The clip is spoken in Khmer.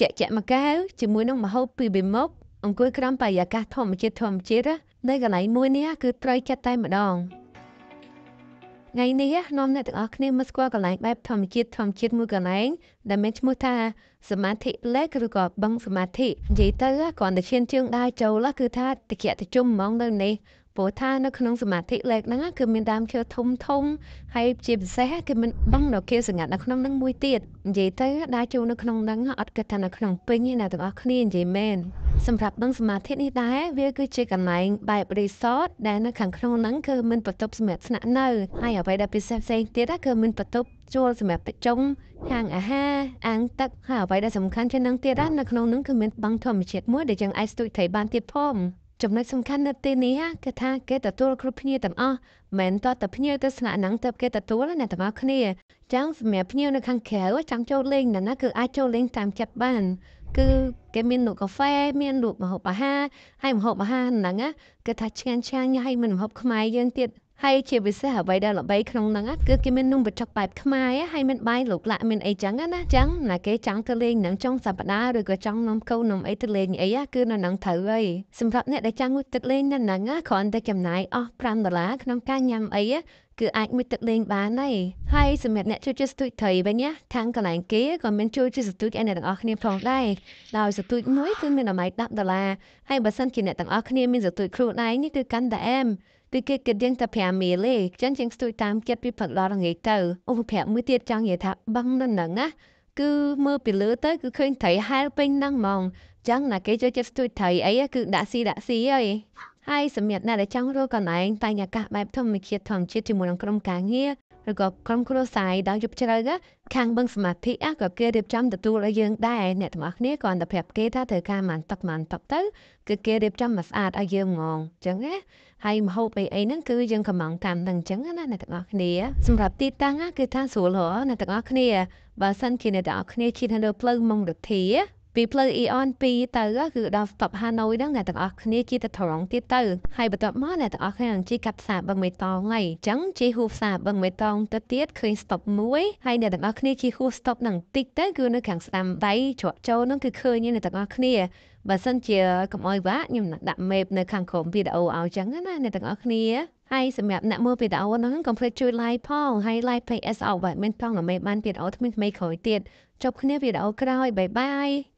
ជាក់ជាក់មកកៅជាមួយនឹងមហូបពីបិមុខអង្គុយក្រោមបរិយាកាសធម្មជាតិធម្មជាតិនៅកន្លែងមួយនេះគឺត្រូវចិត្តតែម្ដងថ្ងៃនេះនាំអ្នកទាំងអស់គ្នាមកស្គាល់កន្លែងបែបធម្មជាតិធម្មជាតិមួយកន្លែងដែលមានឈ្មោះថាសមាធិលេកឬក៏បឹងសមាធិនិយាយទៅគ្រាន់តែឈានជើងដើរចូលគឺថាតិចតិចុំហ្មងនៅនេះព្រោះថានៅក្នុងសមាធិលេខហ្នឹងគឺមានដើមឈើធំធំហើយជាពិសេសគឺមានបឹងនៅខៀវសង្កាត់នៅក្នុងហ្នឹងមួយទៀតនិយាយទៅដើរចូលនៅក្នុងហ្នឹងអត់គិតថានៅក្នុងពេញទេអ្នកទាំងអស់គ្នានិយាយមែនសម្រាប់នឹងសមាធិនេះដែរវាគឺជាកន្លែងបែប resort ដែលនៅខាងក្នុងហ្នឹងគឺមានបន្ទប់សម្រាប់ស្នាក់នៅហើយអ្វីដែលពិសេសផ្សេងទៀតគឺមានបន្ទប់ជួលសម្រាប់ប្រជុំហាងអាហារអាងទឹកហើយអ្វីដែលសំខាន់ជាងនឹងទៀតនៅក្នុងហ្នឹងគឺមានបង់ធម្មជាតិមួយដែលយើងអាចស្ទូចត្រីបានទៀតផងចំណុចសំខាន់នៅទីនេះគឺថាគេទទួលគ្រប់គ្នាទាំងអស់មិនតតែភ្ញៀវទៅស្នាក់ហ្នឹងទៅគេទទួលណាទាំងអស់គ្នាចឹងសម្រាប់ភ្ញៀវនៅខាងក្រៅចាំចូលលេងណាណាគឺអាចចូលលេងតាមចិត្តបាន គឺគេមានលក់កាហ្វេមានលក់ម្ហូបអាហារហើយម្ហូបអាហារហ្នឹងគេថាឆ្ងាញ់ឆ្ងាញ់ហើយមិនម្ហូបខ្មែរយើងទៀតហើយជាពិសេសអ្វីដែលល្បីក្នុងហ្នឹងគឺគេមាននំបញ្ចុកបែបខ្មែរហើយមានបាយលោកលាក់មានអីចឹងណាចឹងណាគេចង់ទៅលេងនឹងចុងសប្តាហ៍ឬក៏ចង់នំកូននំអីទៅលេងអីគឺនៅនឹងត្រូវហើយសម្រាប់អ្នកដែលចង់ងូតទឹកលេងនៅហ្នឹងគ្រាន់តែចំណាយអស់5ដុល្លារក្នុងការញ៉ាំអីគឺអាចមួយទឹកលេងបានហើយហើយសម្រាប់អ្នកជួយជាស្ទូចត្រីវិញណាខាងកន្លែងគេក៏មានជួយជាស្ទូចឲ្យអ្នកទាំងអស់គ្នាផងដែរដោយស្ទូចមួយគឺមានតម្លៃ10ដុល្លារហើយបើសិនជាអ្នកទាំងអស់គ្នាមានស្ទូចខ្លួនឯងនេះគឺកាន់តែអែមពីគេគេដឹងតែ5មីលីចឹងជាងស្ទួយតាមចិត្តពីផឹកឡរងាយទៅឧបប្រាប់មួយទៀតចង់និយាយថាបឹងនឹងហ្នឹងណាគឺមើលពីលើទៅគឺឃើញត្រីហែលពេញហ្នឹងហ្មងចឹងណាគេចូលចិត្តស្ទួយត្រីអីគឺដាក់ស៊ីដាក់ស៊ីហើយហើយសម្រាប់អ្នកដែលចង់រកកន្លែងបញ្ញាកាសបែបធម្មជាតិធម្មជាតិជាមួយនឹងក្រុមការងារឬក៏ក្រុមគ្រួសារដល់យប់ជ្រៅខាងបឹងសមាធិក៏គេរៀបចំទទួលឲ្យយើងដែរអ្នកទាំងអស់គ្នាគ្រាន់តែប្រាប់គេថាត្រូវការមិនតឹកមិនតឹកទៅគឺគេរៀបចំមកស្អាតឲ្យយើងហ្មងអញ្ចឹងណាហើយមហូបអីអីហ្នឹងគឺយើងកំងតាមនឹងអញ្ចឹងណាអ្នកទាំងអស់គ្នាសម្រាប់ទីតាំងគឺថាស្រួលហ៎អ្នកទាំងអស់គ្នាបើសិនជាអ្នកទាំងអស់គ្នាជិះនៅលើផ្លូវមុងរទ្ធាពីផ្លូវអ៊ីអន2ទៅគឺដល់ស្តុបហាណូយហ្នឹងអ្នកទាំងអស់គ្នាជិះទៅថរងទៀតទៅហើយបន្ទាប់មកអ្នកទាំងអស់គ្នានឹងជិះកាត់ផ្សារបឹងមេតងហើយអញ្ចឹងជិះហួផ្សារបឹងមេតងទៅទៀតឃើញស្តុបមួយហើយអ្នកទាំងអស់គ្នាជិះហួស្តុបហ្នឹងតិចទៅគឺនៅខាងស្ដាំដៃជ្រក់ចូលហ្នឹងគឺឃើញអ្នកទាំងអស់គ្នាបើសិនជាកំអយវ៉ាខ្ញុំនឹងដាក់ map នៅខាងក្រោមវីដេអូឲ្យចឹងណាអ្នកទាំងអស់គ្នាហើយសម្រាប់អ្នកមើលវីដេអូហ្នឹងកុំភ្លេចជួយ like ផងហើយ like page SO បើមានផងអាមេបានវីដេអូថ្មីៗក្រោយទៀតជប់គ្នាវីដេអូក្រោយបាយបាយ